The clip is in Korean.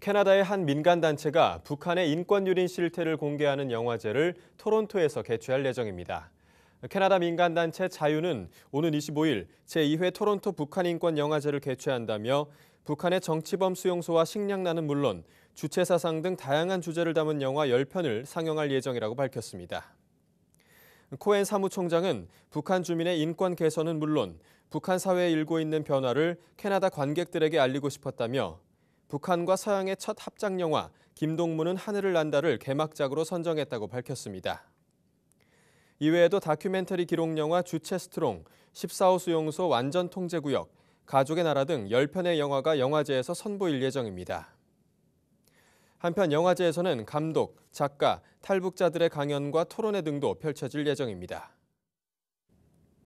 캐나다의 한 민간단체가 북한의 인권유린 실태를 공개하는 영화제를 토론토에서 개최할 예정입니다. 캐나다 민간단체 자유는 오는 25일 제2회 토론토 북한인권영화제를 개최한다며 북한의 정치범 수용소와 식량난은 물론 주체사상 등 다양한 주제를 담은 영화 10편을 상영할 예정이라고 밝혔습니다. 코엔 사무총장은 북한 주민의 인권 개선은 물론 북한 사회에 일고 있는 변화를 캐나다 관객들에게 알리고 싶었다며 북한과 서양의 첫 합작 영화 김동문은 하늘을 난다를 개막작으로 선정했다고 밝혔습니다. 이외에도 다큐멘터리 기록 영화 주체 스트롱, 14호 수용소 완전 통제 구역, 가족의 나라 등 10편의 영화가 영화제에서 선보일 예정입니다. 한편 영화제에서는 감독, 작가, 탈북자들의 강연과 토론회 등도 펼쳐질 예정입니다.